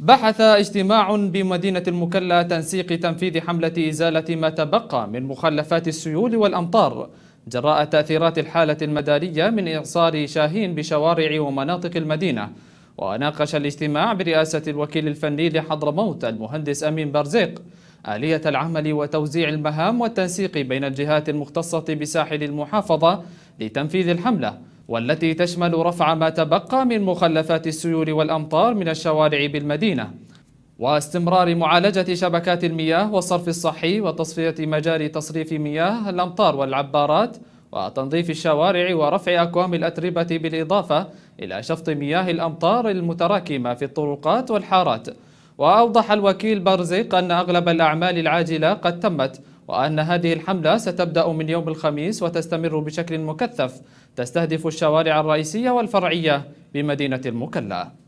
بحث اجتماع بمدينة المكلا تنسيق تنفيذ حملة إزالة ما تبقى من مخلفات السيول والأمطار جراء تأثيرات الحالة المدارية من إعصار شاهين بشوارع ومناطق المدينة وناقش الاجتماع برئاسة الوكيل الفني لحضرموت المهندس أمين برزيق آلية العمل وتوزيع المهام والتنسيق بين الجهات المختصة بساحل المحافظة لتنفيذ الحملة والتي تشمل رفع ما تبقى من مخلفات السيول والأمطار من الشوارع بالمدينة واستمرار معالجة شبكات المياه والصرف الصحي وتصفية مجاري تصريف مياه الأمطار والعبارات وتنظيف الشوارع ورفع أكوام الأتربة بالإضافة إلى شفط مياه الأمطار المتراكمة في الطرقات والحارات وأوضح الوكيل بارزيق أن أغلب الأعمال العاجلة قد تمت وأن هذه الحملة ستبدأ من يوم الخميس وتستمر بشكل مكثف تستهدف الشوارع الرئيسية والفرعية بمدينة المكلا